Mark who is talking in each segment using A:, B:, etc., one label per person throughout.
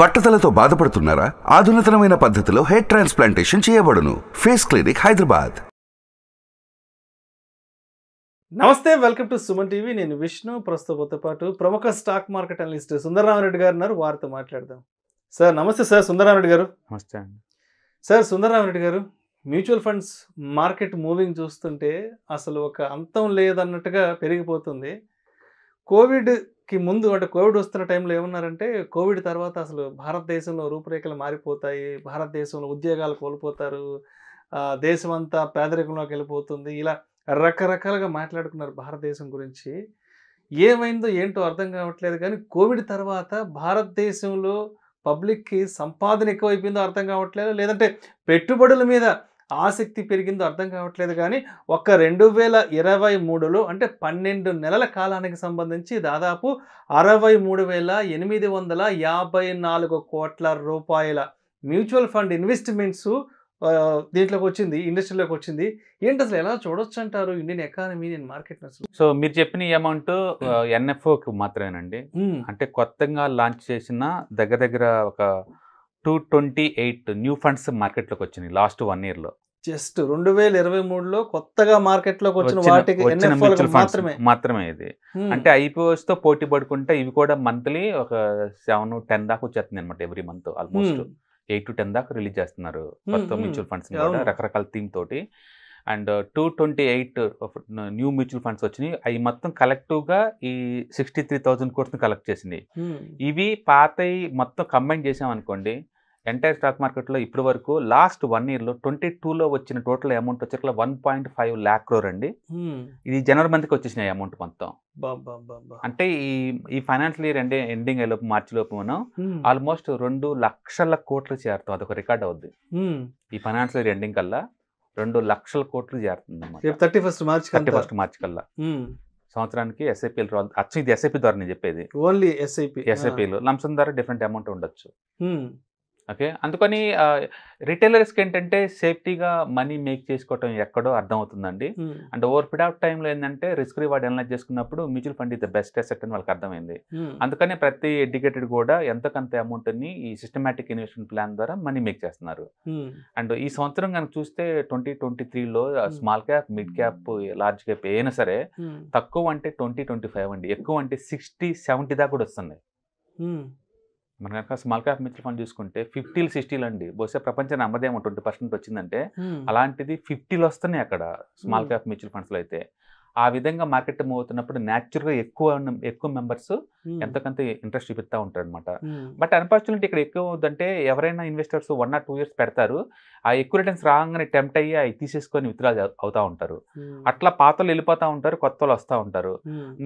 A: బట్టతలతో బాధపడుతున్నారా ఆధునితనమైన పద్ధతిలో హెయిర్ ట్రాన్స్ప్లాంటేషన్ చేయబడును ఫేస్ క్లినిక్ హైదరాబాద్ నమస్తే వెల్కమ్ టు సుమన్ టీవీ నేను విష్ణు ప్రస్తుతంతో పాటు ప్రముఖ స్టాక్ మార్కెట్ అనలిస్ట్ సుందరరామరెడ్డి గారు ఉన్నారు వారితో మాట్లాడదాం సార్ నమస్తే సార్ సుందరరామరెడ్డి గారు నమస్తే అండి సార్ సుందరరామరెడ్డి గారు మ్యూచువల్ ఫండ్స్ మార్కెట్ మూవింగ్ చూస్తుంటే అసలు ఒక అంతం లేదన్నట్టుగా పెరిగిపోతుంది కోవిడ్ కి ముందు అంటే కోవిడ్ వస్తున్న టైంలో ఏమన్నారంటే కోవిడ్ తర్వాత అసలు భారతదేశంలో రూపురేఖలు మారిపోతాయి భారతదేశంలో ఉద్యోగాలు కోల్పోతారు దేశం అంతా పేదరికంలోకి వెళ్ళిపోతుంది ఇలా రకరకాలుగా మాట్లాడుకున్నారు భారతదేశం గురించి ఏమైందో ఏంటో అర్థం కావట్లేదు కానీ కోవిడ్ తర్వాత భారతదేశంలో పబ్లిక్కి సంపాదన ఎక్కువైపోయిందో అర్థం కావట్లేదు లేదంటే పెట్టుబడుల మీద ఆసక్తి పెరిగిందో అర్థం కావట్లేదు కానీ ఒక్క రెండు వేల ఇరవై మూడులో అంటే పన్నెండు నెలల కాలానికి సంబంధించి దాదాపు అరవై మూడు వేల ఎనిమిది వందల యాభై నాలుగు కోట్ల రూపాయల మ్యూచువల్ ఫండ్ ఇన్వెస్ట్మెంట్స్ దీంట్లోకి వచ్చింది ఇండస్ట్రీలోకి వచ్చింది ఏంటి అసలు ఎలా చూడొచ్చు అంటారు ఇండియన్ ఎకానమీ నేను మార్కెట్
B: సో మీరు చెప్పిన ఈ అమౌంట్ hmm. ఎన్ఎఫ్ఓకి మాత్రమేనండి hmm. అంటే కొత్తగా లాంచ్ చేసిన దగ్గర దగ్గర ఒక two twenty eight new funds మార్కెట్లోకి వచ్చినాయి లాస్ట్ వన్ ఇయర్ లో
A: జస్ట్ రెండు వేల ఇరవై మూడులో కొత్తగా మార్కెట్లోకి వచ్చిన వాటికి మాత్రమే మాత్రమే
B: ఇది అంటే ఐపీఓస్ తో పోటీ పడుకుంటే ఇవి కూడా మంత్లీ ఒక సెవెన్ టెన్ దాకా వచ్చేస్తుంది అనమాట every month almost eight to ten దాకా రిలీజ్ చేస్తున్నారు కొత్త మ్యూచువల్ ఫండ్స్ రకరకాల థీమ్ తోటి and two twenty eight new mutual funds వచ్చినాయి అవి మొత్తం కలెక్టివ్ గా ఈ sixty three thousand crores collect చేసింది ఇవి పాత మొత్తం కంబైన్ చేసామనుకోండి ఎంటైర్ స్టాక్ మార్కెట్లో ఇప్పటి వరకు లాస్ట్ వన్ ఇయర్లో ట్వంటీ టూలో వచ్చిన టోటల్ అమౌంట్ వచ్చి one point five lakh crore అండి ఇది జనవరి మంత్కి వచ్చేసిన అమౌంట్ మొత్తం అంటే ఈ ఈ ఫైనాన్షియల్ ఇయర్ అంటే ఎండింగ్ లోపు మార్చి లోపు మనం ఆల్మోస్ట్ రెండు లక్షల కోట్లు చేరుతాం అదొక రికార్డ్ అవుద్ది ఈ ఫైనాన్షియల్ ఇయర్ ఎండింగ్ కల్లా రెండు లక్షల కోట్లు చేరుతుంది thirty
A: first March thirty first
B: March కల్లా సంవత్సరానికి ఎస్ఐపిల్ అచ్చం ఇది ఎస్ఐపి ద్వారా నేను చెప్పేది ఓన్లీ ఎస్ఐపి ఎస్ఐపిలు లంసం ద్వారా డిఫరెంట్ అమౌంట్ ఉండొచ్చు ఓకే అందుకని రిటైలర్స్కి ఏంటంటే సేఫ్టీగా మనీ మేక్ చేసుకోవటం ఎక్కడో అర్థమవుతుందండి అండ్ ఓవర్ పీరియడ్ ఆఫ్ టైంలో ఏంటంటే రిస్క్ రివార్డ్ ఎనలైజ్ చేసుకున్నప్పుడు మ్యూచువల్ ఫండ్ ఇది బెస్ట్ అసెట్ అని వాళ్ళకి అర్థమైంది అందుకని ప్రతి ఎడ్యుకేటెడ్ కూడా ఎంతకంత అమౌంట్ని ఈ సిస్టమేటిక్ ఇన్వెస్ట్మెంట్ ప్లాన్ ద్వారా మనీ మేక్ చేస్తున్నారు అండ్ ఈ సంవత్సరం కనుక చూస్తే ట్వంటీ ట్వంటీ త్రీలో small cap mid cap large cap అయినా సరే తక్కువ అంటే ట్వంటీ ట్వంటీ ఫైవ్ అండి ఎక్కువ అంటే సిక్స్టీ సెవెంటీ దాకా కూడా వస్తుంది మన కనుక స్మాల్ క్యాప్ మ్యూచువల్ ఫండ్ చూసుకుంటే ఫిఫ్టీలు సిక్స్టీలు అండి బహుశా ప్రపంచం నమ్మదేమ ట్వంటీ పర్సెంట్ వచ్చిందంటే అలాంటిది ఫిఫ్టీలు వస్తున్నాయి అక్కడ స్మాల్ క్యాప్ మ్యూచువల్ ఫండ్స్లో అయితే ఆ విధంగా మార్కెట్ మూవ్ అవుతున్నప్పుడు న్యాచురల్గా ఎక్కువ ఎక్కువ మెంబర్స్ ఎంతకంత ఇంట్రెస్ట్ చూపిస్తూ ఉంటారు అనమాట బట్ అన్ఫార్చునేట్ ఇక్కడ ఎక్కువ అవుతుందంటే ఎవరైనా investors one or two years పెడతారు ఆ ఎక్కువ రిటర్న్స్ రాగానే టెంప్ట్ అయ్యి అవి తీసేసుకొని విత్డ్రా అవుతూ ఉంటారు అట్లా పాతలు వెళ్ళిపోతూ ఉంటారు కొత్త వస్తూ ఉంటారు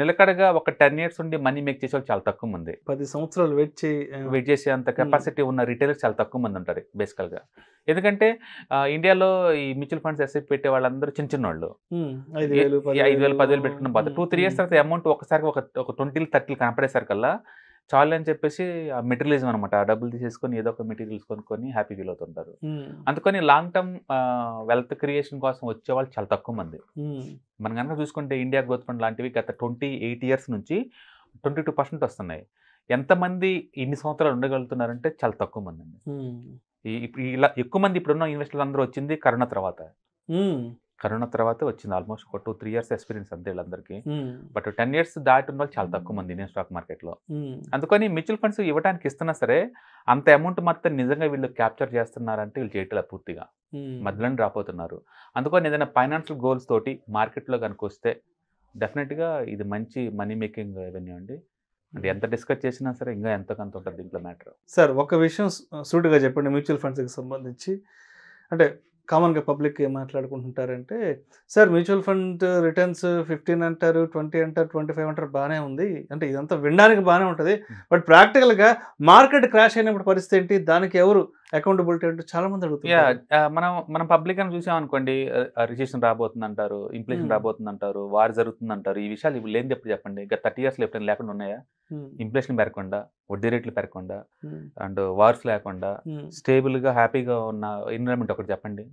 B: నిలకడగా ఒక టెన్ ఇయర్స్ ఉండి మనీ మేక్ చేసే చాలా తక్కువ మంది
A: పది సంవత్సరాలు వెయిట్ చేసి వెయిట్ చేసే
B: అంత కెపాసిటీ ఉన్న రిటైలర్స్ చాలా తక్కువ మంది ఉంటారు బేసికల్గా ఎందుకంటే ఇండియాలో ఈ మ్యూచువల్ ఫండ్స్ ఎస్ఐపి పెట్టే వాళ్ళందరూ చిన్న చిన్న వాళ్ళు ఐదు వేలు పదివేలు పెట్టుకున్న బాధ టూ త్రీ ఇయర్స్ తర్వాత అమౌంట్ ఒకసారి ఒక ట్వంటీ థర్టీలు కనపడే కల్లా చాలు అని చెప్పేసి ఆ మెటీరియలిజం అనమాట ఆ డబ్బులు తీసేసుకొని ఏదో ఒక మెటీరియల్స్ కొనుక్కొని హ్యాపీ ఫీల్ అవుతుంటారు అందుకని లాంగ్ టర్మ్ వెల్త్ క్రియేషన్ కోసం వచ్చే వాళ్ళు చాలా తక్కువ మంది మనం కనుక చూసుకుంటే ఇండియా గ్రోత్ ఫండ్ లాంటివి గత ట్వంటీ ఎయిట్ ఇయర్స్ నుంచి ట్వంటీ టూ పర్సెంట్ వస్తున్నాయి ఎంతమంది ఇన్ని సంవత్సరాలు ఉండగలుగుతున్నారంటే చాలా తక్కువ మంది అండి ఇలా ఎక్కువ మంది ఇప్పుడున్న ఇన్వెస్టర్లు అందరూ వచ్చింది కరోనా తర్వాత కరోనా తర్వాత వచ్చింది ఆల్మోస్ట్ ఒక టూ త్రీ ఇయర్స్ ఎక్స్పీరియన్స్ అంతే అందరికి బట్ టెన్ ఇయర్స్ దాటి ఉన్న చాలా తక్కువ మంది ఇండియన్ స్టాక్ మార్కెట్లో అందుకని మ్యూచువల్ ఫండ్స్ ఇవ్వడానికి ఇస్తున్నా సరే అంత అమౌంట్ మాత్రం నిజంగా వీళ్ళు క్యాప్చర్ చేస్తున్నారంటే వీళ్ళు చేయట్లే పూర్తిగా మధ్యలో డ్రాప్ అవుతున్నారు అందుకని ఏదైనా ఫైనాన్షియల్ గోల్స్ తోటి మార్కెట్లో కనుక వస్తే గా ఇది మంచి మనీ మేకింగ్ ఇవన్నీ అండి అంటే ఎంత డిస్కస్ చేసినా సరే ఇంకా ఎంతకంత ఉంటుంది దీంట్లో మ్యాటర్
A: సార్ ఒక విషయం సూటుగా చెప్పండి మ్యూచువల్ ఫండ్స్కి సంబంధించి అంటే కామన్గా పబ్లిక్ ఏం మాట్లాడుకుంటుంటారంటే sir mutual fund returns fifteen అంటారు ట్వంటీ అంటారు ట్వంటీ ఫైవ్ అంటారు బాగానే ఉంది అంటే ఇదంతా వినడానికి బాగానే ఉంటుంది బట్ ప్రాక్టికల్గా మార్కెట్ క్రాష్ అయినప్పుడు పరిస్థితి ఏంటి దానికి ఎవరు అకౌంటబిలిటీ అంటే చాలా మంది అడుగుతుంది
B: మనం మనం పబ్లిక్ అని చూసామనుకోండి రిజిస్ట్రేషన్ రాబోతుంది అంటారు ఇంప్లేషన్ రాబోతుంది అంటారు వారు జరుగుతుంది అంటారు ఈ విషయాలు లేని చెప్పండి గత థర్టీ ఇయర్స్ లేకుండా ఉన్నాయా ఇన్ఫ్లేషన్ పెరగకుండా వడ్డీ రేట్లు పెరగకుండా అండ్ వార్స్ లేకుండా స్టేబుల్ గా హ్యాపీగా ఉన్న ఎన్విరాన్మెంట్ ఒకటి చెప్పండి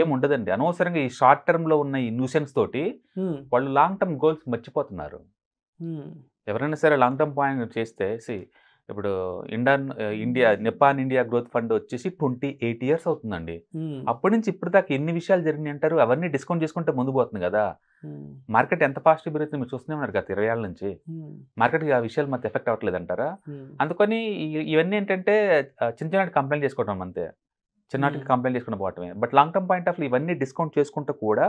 B: ఏం ఉండదండి అనవసరంగా ఈ షార్ట్ టర్మ్ లో ఉన్న ఈ న్యూషన్స్ తోటి వాళ్ళు లాంగ్ టర్మ్ గోల్స్ మర్చిపోతున్నారు ఎవరైనా సరే లాంగ్ టర్మ్ పాయింట్ చేస్తే సి ఇప్పుడు ఇండన్ ఇండియా నెపాన్ ఇండియా గ్రోత్ ఫండ్ వచ్చేసి ట్వంటీ ఎయిట్ ఇయర్స్ అవుతుందండి అప్పటి నుంచి ఇప్పుడు దాకా ఎన్ని విషయాలు జరిగినాయి అంటారు అవన్నీ డిస్కౌంట్ చేసుకుంటే ముందు పోతుంది కదా మార్కెట్ ఎంత ఫాస్ట్ పెరుగుతుంది మీరు చూస్తూనే ఉన్నారు గత ఇరవై ఏళ్ళ నుంచి మార్కెట్ ఆ విషయాలు మాకు ఎఫెక్ట్ అవ్వట్లేదు అంటారా అందుకని ఇవన్నీ ఏంటంటే చిన్న చిన్నటి కంప్లైంట్ చేసుకోవడం అంతే చిన్నటికి కంప్లైంట్ చేసుకుని పోవటమే but long term point of ఇవన్నీ డిస్కౌంట్ చేసుకుంటూ కూడా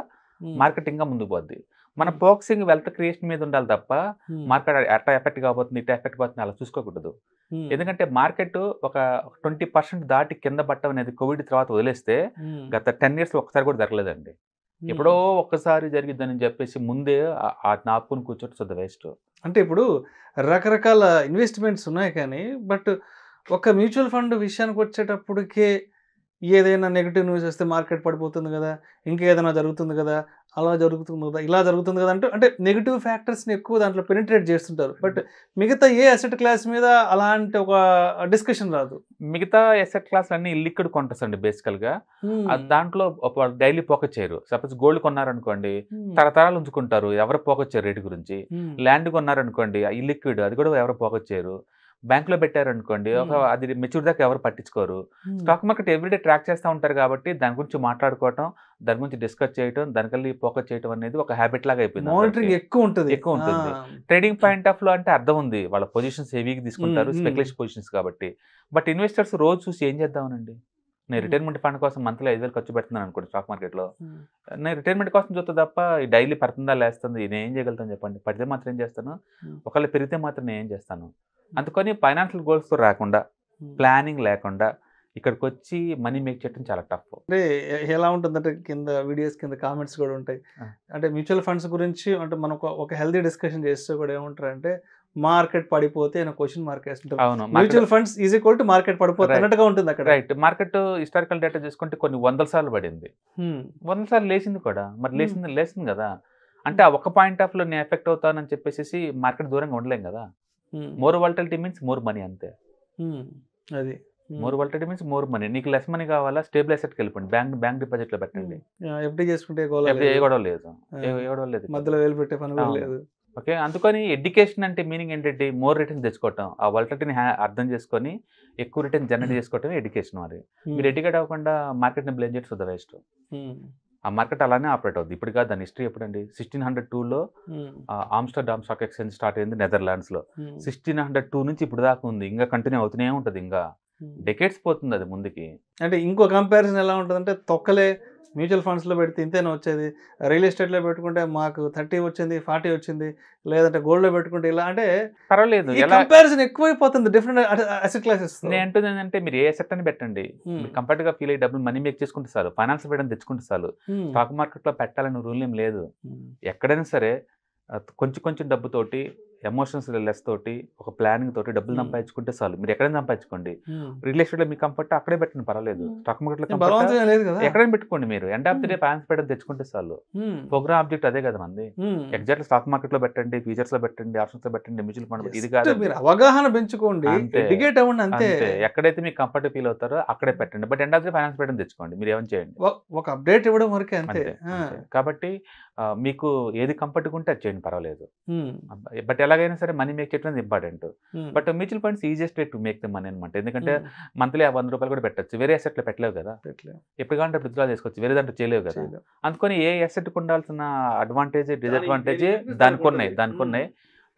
B: మార్కెటింగ్ గా ముందుకు పోద్ది మన బాక్సింగ్ వెల్త్ క్రియేషన్ మీద ఉండాలి తప్ప మార్కెట్ ఎట్లా ఎఫెక్ట్ కాబోతుంది ఇట్లా ఎఫెక్ట్ పోతుంది అలా చూసుకోకూడదు ఎందుకంటే మార్కెట్ ఒక ట్వంటీ పర్సెంట్ దాటి కింద పట్టం అనేది కోవిడ్ తర్వాత వదిలేస్తే గత టెన్ ఇయర్స్ ఒక్కసారి కూడా జరగలేదండి ఎప్పుడో ఒక్కసారి జరిగిద్దని చెప్పేసి ముందే నాపుని కూర్చోటం సుద్ద
A: వేస్ట్ అంటే ఇప్పుడు రకరకాల ఇన్వెస్ట్మెంట్స్ ఉన్నాయి కానీ బట్ ఒక మ్యూచువల్ ఫండ్ విషయానికి వచ్చేటప్పటికే ఏదైనా నెగిటివ్ న్యూస్ వస్తే మార్కెట్ పడిపోతుంది కదా ఇంకా ఏదైనా జరుగుతుంది కదా అలా జరుగుతుంది కదా ఇలా జరుగుతుంది కదా అంటే అంటే నెగిటివ్ ఫ్యాక్టర్స్ని ఎక్కువ దాంట్లో పెనిట్రేట్ చేస్తుంటారు బట్ మిగతా ఏ అసెట్ క్లాస్ మీద అలాంటి ఒక డిస్కషన్ రాదు
B: మిగతా అసెట్ క్లాస్ అన్ని లిక్విడ్ కొంటస్ అండి బేసికల్గా దాంట్లో డైలీ పోక చేయరు సపోజ్ గోల్డ్ కొన్నారనుకోండి తరతరాలు ఉంచుకుంటారు ఎవరు పోక చేయరు రేటు గురించి ల్యాండ్ కొన్నారనుకోండి ఈ లిక్విడ్ అది కూడా ఎవరు పోక చేయరు బ్యాంక్ లో పెట్టారనుకోండి ఒక అది మెచ్యూర్ దాకా ఎవరు పట్టించుకోరు స్టాక్ మార్కెట్ ఎవ్రీడే ట్రాక్ చేస్తూ ఉంటారు కాబట్టి దాని గురించి మాట్లాడుకోవటం దాని గురించి డిస్కస్ చేయడం దానికల్లి ఫోకస్ చేయడం అనేది ఒక హ్యాబిట్ లాగా అయిపోయింది మానిటరింగ్ ఎక్కువ ఉంటుంది ఎక్కువ ఉంటుంది ట్రేడింగ్ పాయింట్ ఆఫ్ లో అంటే అర్థం ఉంది వాళ్ళ పొజిషన్స్ హెవీకి తీసుకుంటారు స్పెక్యులేషన్ పొజిషన్స్ కాబట్టి బట్ ఇన్వెస్టర్స్ రోజు చూసి ఏం చేద్దామనండి నేను రిటైర్మెంట్ ఫండ్ కోసం మంత్లీ ఐదు వేలు ఖర్చు పెడుతున్నాను అనుకోండి స్టాక్ మార్కెట్లో నేను రిటైర్మెంట్ కోసం చూస్తా తప్ప ఈ డైలీ పడుతుందా లేస్తుంది నేను ఏం చేయగలుగుతాను చెప్పండి పడితే మాత్రం ఏం చేస్తాను ఒకవేళ పెరిగితే మాత్రం నేను ఏం చేస్తాను Hmm. అందుకని ఫైనాన్షియల్ గోల్స్ రాకుండా hmm. ప్లానింగ్ లేకుండా ఇక్కడికి వచ్చి మనీ మేక్ చేయడం చాలా టఫ్
A: అంటే ఎలా ఉంటుందంటే కింద వీడియోస్ కింద కామెంట్స్ కూడా ఉంటాయి అంటే మ్యూచువల్ ఫండ్స్ గురించి అంటే మనం ఒక హెల్దీ డిస్కషన్ చేస్తే కూడా అంటే మార్కెట్ పడిపోతే నేను క్వశ్చన్ మార్క్ అవును mutual funds is equal to market పడిపోతే అన్నట్టుగా ఉంటుంది అక్కడ
B: రైట్ మార్కెట్ హిస్టారికల్ డేటా చూసుకుంటే కొన్ని వందల సార్లు పడింది hmm. వందల సార్లు లేచింది కూడా మరి లేచింది లేచింది కదా అంటే ఒక పాయింట్ ఆఫ్ లో నేను ఎఫెక్ట్ అవుతానని చెప్పేసి మార్కెట్ దూరంగా ఉండలేం కదా more volatility means more money అంతే hmm. అది more volatility means more money నీకు లెస్ మనీ కావాలా స్టేబుల్ అసెట్కి వెళ్ళిపోండి బ్యాంక్ బ్యాంక్ డిపాజిట్ లో పెట్టండి
A: ఎఫ్డీ hmm. చేసుకుంటే ఏ గొడవ లేదు ఏ గొడవ లేదు మధ్యలో పెట్టే పని లేదు ఓకే
B: అందుకని ఎడ్యుకేషన్ అంటే మీనింగ్ ఏంటంటే మోర్ రిటర్న్ తెచ్చుకోవటం ఆ వాల్టలిటీని అర్థం చేసుకొని ఎక్కువ రిటర్న్ జనరేట్ చేసుకోవటం ఎడ్యుకేషన్ మరి hmm. మీరు ఎడ్యుకేట్ అవ్వకుండా మార్కెట్ని బ్లేమ్ చేయడం సుధ వేస్ట్ ఆ మార్కెట్ అలానే ఆపరేట్ అవుతుంది ఇప్పుడు కాదు దాని హిస్టరీ ఎప్పుడండి సిక్స్టీన్ హండ్రెడ్ టూలో ఆమ్స్టర్డామ్ స్టాక్ ఎక్స్చేంజ్ స్టార్ట్ అయింది నెదర్లాండ్స్ లో సిక్స్టీన్ హండ్రెడ్ టూ నుంచి ఇప్పుడు దాకా ఉంది ఇంకా కంటిన్యూ అవుతూనే ఉంటుంది ఇంకా డెకేట్స్ పోతుంది అది ముందుకి
A: అంటే ఇంకో కంపారిజన్ ఎలా ఉంటుందంటే తొక్కలే మ్యూచువల్ ఫండ్స్లో పెడితే ఇంతేనా వచ్చేది రియల్ ఎస్టేట్లో పెట్టుకుంటే మాకు థర్టీ వచ్చింది ఫార్టీ వచ్చింది లేదంటే గోల్డ్లో పెట్టుకుంటే ఇలా అంటే పర్వాలేదు కంపారిజన్ ఎక్కువైపోతుంది డిఫరెంట్ అసెట్ క్లాసెస్ నేను
B: అంటుంది ఏంటంటే మీరు ఏ అసెట్ అని పెట్టండి కంఫర్ట్ గా ఫీల్ అయ్యి డబ్బులు మనీ మేక్ చేసుకుంటే చాలు ఫైనాన్స్ పెట్టడం తెచ్చుకుంటే చాలు స్టాక్ మార్కెట్లో పెట్టాలని రూల్ ఏం లేదు ఎక్కడైనా సరే కొంచెం కొంచెం డబ్బుతోటి ఎమోషన్స్ లెస్ తోటి ఒక ప్లానింగ్ తోటి డబ్బులు సంపాదించుకుంటే చాలు మీరు ఎక్కడైనా సంపాదించుకోండి రిలేషన్ లో మీ కంఫర్ట్ అక్కడే పెట్టండి పర్వాలేదు స్టాక్ మార్కెట్ లో ఎక్కడైనా పెట్టుకోండి మీరు end of the day plans పెట్టడం తెచ్చుకుంటే చాలు ప్రోగ్రామ్ ఆబ్జెక్ట్ అదే కదా మంది ఎగ్జాక్ట్ స్టాక్ మార్కెట్ లో పెట్టండి ఫ్యూచర్స్ లో పెట్టండి ఆప్షన్స్ లో పెట్టండి మ్యూచువల్ ఫండ్ ఇది కాదు
A: అవగాహన పెంచుకోండి అంతే
B: ఎక్కడైతే మీకు కంఫర్ట్ ఫీల్ అవుతారో అక్కడే పెట్టండి but end of the finance పెట్టడం తెచ్చుకోండి మీరు ఏమైనా చేయండి
A: ఒక అప్డేట్ ఇవ్వడం వరకే అంతే
B: కాబట్టి మీకు ఏది కంఫర్ట్గా ఉంటే అది చేయండి పర్వాలేదు బట్ ఎలా ఎలాగైనా సరే మనీ మేక్ చేయడం important but mutual funds easiest way to make the money అనమాట ఎందుకంటే మంత్లీ ఆ వంద రూపాయలు కూడా పెట్టచ్చు వేరే అసెట్లు పెట్టలేవు కదా ఎప్పుడు కాంటే విత్డ్రా చేసుకోవచ్చు వేరే దాంట్లో చేయలేవు కదా అందుకని ఏ అసెట్ ఉండాల్సిన అడ్వాంటేజ్ డిస్అడ్వాంటేజ్ దానికి ఉన్నాయి దానికి ఉన్నాయి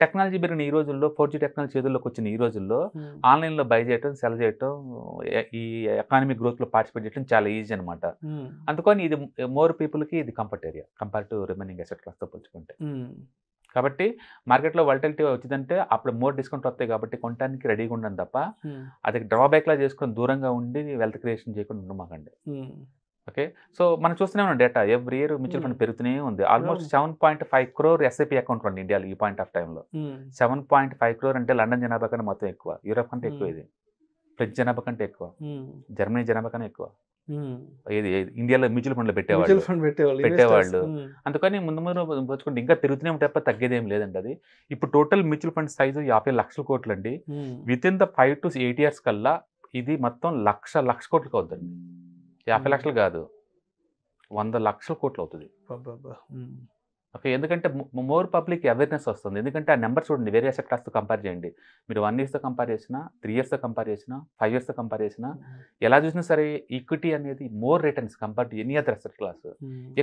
B: టెక్నాలజీ పెరిగిన ఈ రోజుల్లో ఫోర్ జీ టెక్నాలజీ చేతుల్లోకి వచ్చిన ఈ రోజుల్లో ఆన్లైన్లో బై చేయటం సెల్ చేయటం ఈ ఎకానమిక్ గ్రోత్లో పార్టిసిపేట్ చేయడం చాలా ఈజీ అనమాట అందుకని ఇది మోర్ పీపుల్కి ఇది comfort area compare to remaining asset క్లాస్తో పోల్చుకుంటే కాబట్టి మార్కెట్లో వాలిటిలిటీ వచ్చిందంటే అప్పుడు మోర్ డిస్కౌంట్ వస్తాయి కాబట్టి కొనడానికి రెడీగా ఉండను తప్ప అది డ్రాబ్యాక్లా చేసుకొని దూరంగా ఉండి వెల్త్ క్రియేషన్ చేయకుండా ఉండమాకండి ఓకే సో మనం చూస్తూనే ఉన్నాం data every year mutual fund పెరుగుతూనే ఉంది almost seven point five crore SIP account ఉంది ఇండియాలో ఈ పాయింట్ ఆఫ్ టైంలో సెవెన్ పాయింట్ ఫైవ్ క్రోర్ అంటే లండన్ జనాభా కన్నా మొత్తం ఎక్కువ యూరోప్ కంటే ఎక్కువ ఇది ఫ్రెంచ్ జనాభా కంటే ఎక్కువ జర్మనీ జనాభా కన్నా ఎక్కువ ఏది ఇండియాలో మ్యూచువల్ ఫండ్లో పెట్టేవాళ్ళు ఫండ్ పెట్టేవాళ్ళు పెట్టేవాళ్ళు అందుకని ముందు ముందు పోచుకుంటే ఇంకా తిరుగుతూనే తప్ప తగ్గేదేం లేదండి అది ఇప్పుడు టోటల్ మ్యూచువల్ ఫండ్ సైజు యాభై లక్షల కోట్లు అండి with in the five to eight years కల్లా ఇది మొత్తం లక్ష లక్ష కోట్లు అవుతుంది యాభై లక్షలు కాదు వంద లక్షల కోట్లు అవుతుంది ఓకే ఎందుకంటే మోర్ పబ్లిక్ అవేర్నెస్ వస్తుంది ఎందుకంటే ఆ నెంబర్ చూడండి వేరే క్లాస్తో కంపేర్ చేయండి మీరు వన్ ఇయర్స్తో కంపేర్ చేసినా త్రీ ఇయర్స్తో కంపేర్ చేసినా ఫైవ్ ఇయర్స్తో కంపేర్ చేసినా ఎలా చూసినా సరే ఈక్విటీ అనేది more returns compare to any other asset class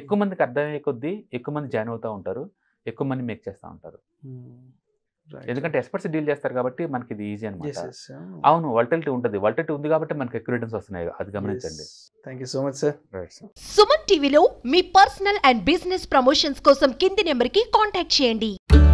B: ఎక్కువ మందికి అర్థమయ్యే కొద్దీ ఎక్కువ మంది జాయిన్ అవుతూ ఉంటారు ఎక్కువ మంది మేక్ చేస్తూ ఉంటారు ఎందుకంటే ఎక్స్పర్ట్స్ డీల్ చేస్తారు కాబట్టి మనకి ఇది ఈజీ అనమాట అవును వల్టలిటీ ఉంటుంది వల్టలిటీ ఉంది కాబట్టి మనకి ఎక్కువ రిటర్న్స్ వస్తున్నాయి అది గమనించండి thank you so much sir Suman టీవీలో మీ పర్సనల్ అండ్ బిజినెస్ ప్రమోషన్స్ కోసం కింది నెంబర్కి కాంటాక్ట్ చేయండి